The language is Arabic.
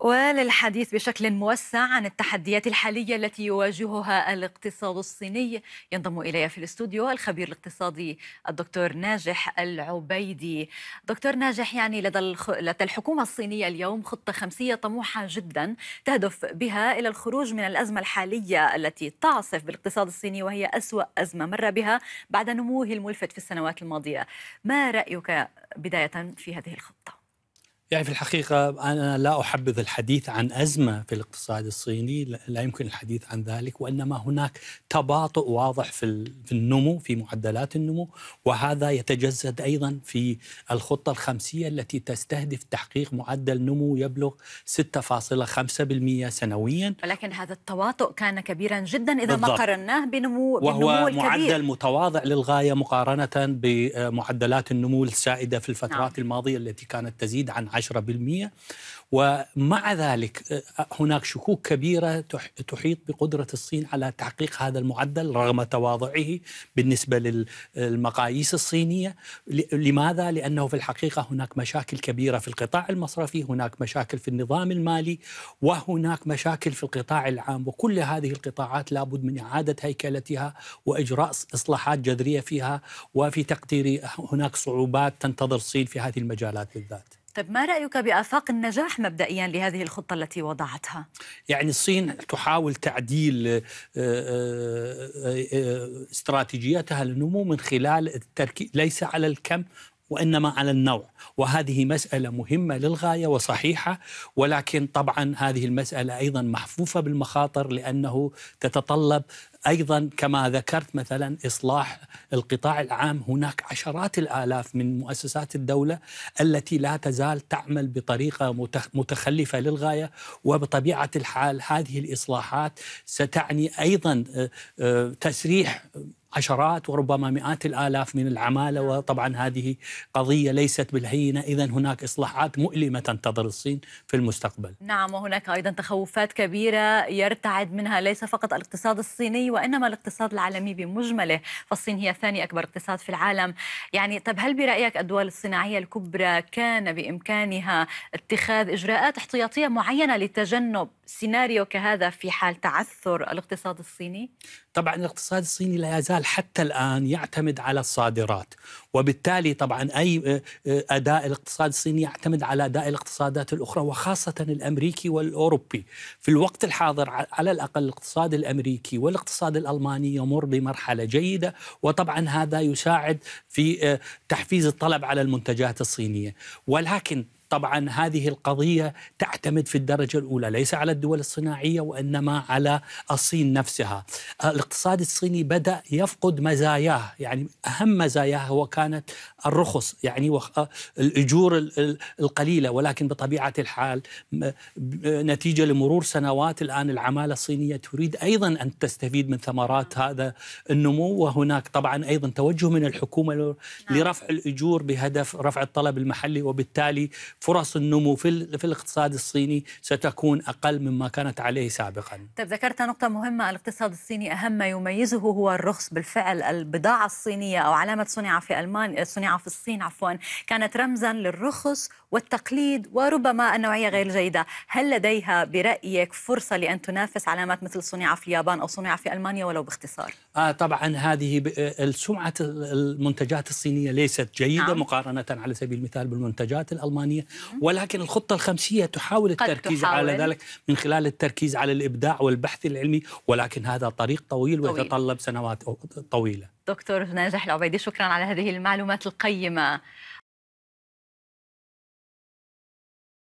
وللحديث بشكل موسع عن التحديات الحالية التي يواجهها الاقتصاد الصيني ينضم إلي في الاستوديو الخبير الاقتصادي الدكتور ناجح العبيدي دكتور ناجح يعني لدى, لدى الحكومة الصينية اليوم خطة خمسية طموحة جدا تهدف بها إلى الخروج من الأزمة الحالية التي تعصف بالاقتصاد الصيني وهي أسوأ أزمة مر بها بعد نموه الملفت في السنوات الماضية ما رأيك بداية في هذه الخطة؟ يعني في الحقيقة أنا لا أحبذ الحديث عن أزمة في الاقتصاد الصيني لا يمكن الحديث عن ذلك وإنما هناك تباطؤ واضح في النمو في معدلات النمو وهذا يتجسد أيضا في الخطة الخمسية التي تستهدف تحقيق معدل نمو يبلغ 6.5% سنويا ولكن هذا التواطؤ كان كبيرا جدا إذا بالضبط. ما قرناه بنمو وهو الكبير. معدل متواضع للغاية مقارنة بمعدلات النمو السائدة في الفترات نعم. الماضية التي كانت تزيد عن 10% ومع ذلك هناك شكوك كبيرة تحيط بقدرة الصين على تحقيق هذا المعدل رغم تواضعه بالنسبة للمقاييس الصينية لماذا؟ لأنه في الحقيقة هناك مشاكل كبيرة في القطاع المصرفي هناك مشاكل في النظام المالي وهناك مشاكل في القطاع العام وكل هذه القطاعات لابد من إعادة هيكلتها وإجراء إصلاحات جذرية فيها وفي تقديري هناك صعوبات تنتظر الصين في هذه المجالات بالذات طيب ما رأيك بآفاق النجاح مبدئيا لهذه الخطة التي وضعتها؟ يعني الصين تحاول تعديل آه، آه، آه، استراتيجيتها للنمو من خلال التركيز ليس على الكم وانما على النوع وهذه مساله مهمه للغايه وصحيحه ولكن طبعا هذه المساله ايضا محفوفه بالمخاطر لانه تتطلب ايضا كما ذكرت مثلا اصلاح القطاع العام هناك عشرات الالاف من مؤسسات الدوله التي لا تزال تعمل بطريقه متخلفه للغايه وبطبيعه الحال هذه الاصلاحات ستعني ايضا آه، آه، تسريح عشرات وربما مئات الالاف من العماله وطبعا هذه قضيه ليست بالهينه اذا هناك اصلاحات مؤلمه تنتظر الصين في المستقبل. نعم وهناك ايضا تخوفات كبيره يرتعد منها ليس فقط الاقتصاد الصيني وانما الاقتصاد العالمي بمجمله، فالصين هي ثاني اكبر اقتصاد في العالم، يعني طب هل برايك الدول الصناعيه الكبرى كان بامكانها اتخاذ اجراءات احتياطيه معينه لتجنب سيناريو كهذا في حال تعثر الاقتصاد الصيني؟ طبعا الاقتصاد الصيني لا يزال العمل حتى الآن يعتمد على الصادرات وبالتالي طبعا أي آه، آه، أداء الاقتصاد الصيني يعتمد على أداء الاقتصادات الأخرى وخاصة الأمريكي والأوروبي في الوقت الحاضر على الأقل الاقتصاد الأمريكي والاقتصاد الألماني يمر بمرحلة جيدة وطبعا هذا يساعد في آه، تحفيز الطلب على المنتجات الصينية ولكن طبعا هذه القضية تعتمد في الدرجة الأولى ليس على الدول الصناعية وإنما على الصين نفسها آه، الاقتصاد الصيني بدأ يفقد مزاياه يعني أهم مزاياه هو كانت الرخص يعني آه، الأجور القليلة ولكن بطبيعة الحال نتيجة لمرور سنوات الآن العمالة الصينية تريد أيضا أن تستفيد من ثمرات هذا النمو وهناك طبعا أيضا توجه من الحكومة نعم. لرفع الأجور بهدف رفع الطلب المحلي وبالتالي فرص النمو في, في الاقتصاد الصيني ستكون أقل مما كانت عليه سابقا طيب ذكرت نقطة مهمة الاقتصاد الصيني أهم ما يميزه هو الرخص بالفعل البضاعة الصينية أو علامة صنع في ألمان صنع في الصين عفوا كانت رمزا للرخص والتقليد وربما النوعية غير الجيدة هل لديها برأيك فرصة لأن تنافس علامات مثل صنع في اليابان أو صنع في ألمانيا ولو باختصار آه طبعا هذه سمعة المنتجات الصينية ليست جيدة نعم. مقارنة على سبيل المثال بالمنتجات الألمانية ولكن الخطة الخمسية تحاول التركيز تحاول. على ذلك من خلال التركيز على الإبداع والبحث العلمي ولكن هذا طريق طويل, طويل. ويتطلب سنوات طويلة دكتور ناجح العبيدي شكرا على هذه المعلومات القيمة